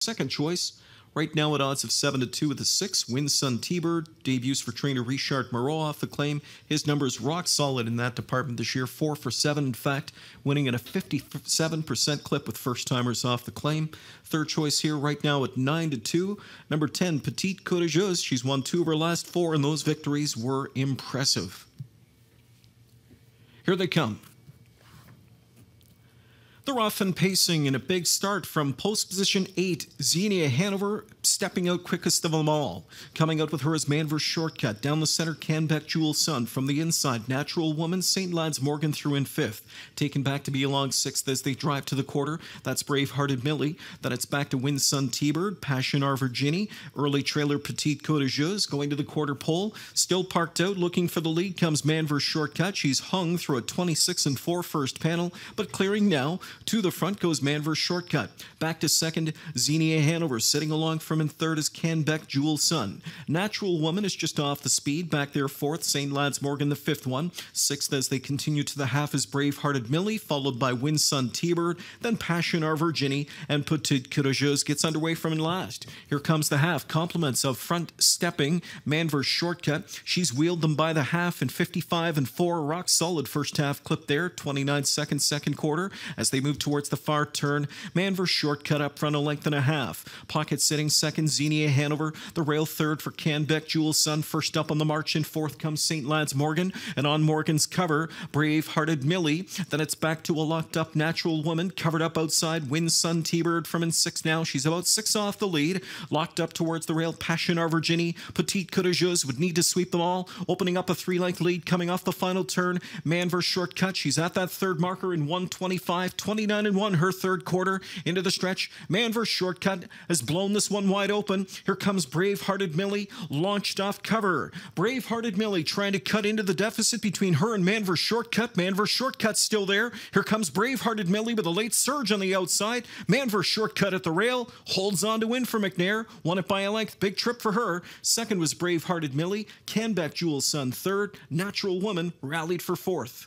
Second choice, right now at odds of 7 to 2 with a 6, Winsun T-Bird debuts for trainer Richard Moreau off the claim. His numbers rock solid in that department this year, 4 for 7 in fact, winning at a 57% clip with first-timers off the claim. Third choice here right now at 9 to 2, number 10 Petite Courageuse. She's won two of her last four and those victories were impressive. Here they come they're and pacing in a big start from post position 8, Xenia Hanover stepping out quickest of them all. Coming out with her as Manvers Shortcut. Down the center, Canbeck Jewel Sun. From the inside, Natural Woman, St. Lads Morgan through in fifth. Taken back to be along sixth as they drive to the quarter. That's Bravehearted Millie. Then it's back to Windsun T-Bird, Passion R Virginie, Early Trailer Petite Courageuse going to the quarter pole. Still parked out, looking for the lead comes Manvers Shortcut. She's hung through a 26 and 4 first panel, but clearing now. To the front goes Manvers Shortcut. Back to second, Xenia Hanover. Sitting along from in third is Ken Beck Jewel Sun. Natural Woman is just off the speed. Back there fourth, St. Lads Morgan, the fifth one. Sixth as they continue to the half is Bravehearted Millie, followed by Winsun T-Bird. Then Passion Our Virginie and Petit Courageux gets underway from in last. Here comes the half. Compliments of front stepping, Manvers Shortcut. She's wheeled them by the half in 55 and 4. Rock solid first half clip there, 29 seconds, second quarter as they move move towards the far turn, Manver shortcut up front a length and a half. Pocket sitting second, Xenia Hanover, the rail third for Canbeck, Jewel Sun first up on the march, and fourth comes St. Lad's Morgan, and on Morgan's cover, Brave Hearted Millie. Then it's back to a locked up natural woman, covered up outside, Wind Sun T-Bird from in six now. She's about six off the lead, locked up towards the rail, Passion Our Virginie, Petite Courageuse would need to sweep them all, opening up a three-length lead coming off the final turn. Manver shortcut, she's at that third marker in 125, 20. 29 and 1, her third quarter into the stretch. Manvers shortcut has blown this one wide open. Here comes Bravehearted Millie, launched off cover. Bravehearted Millie trying to cut into the deficit between her and Manvers shortcut. Manvers shortcut still there. Here comes Bravehearted Millie with a late surge on the outside. Manvers shortcut at the rail, holds on to win for McNair. Won it by a length. Big trip for her. Second was Bravehearted Millie. Canback Jewel's son third. Natural Woman rallied for fourth.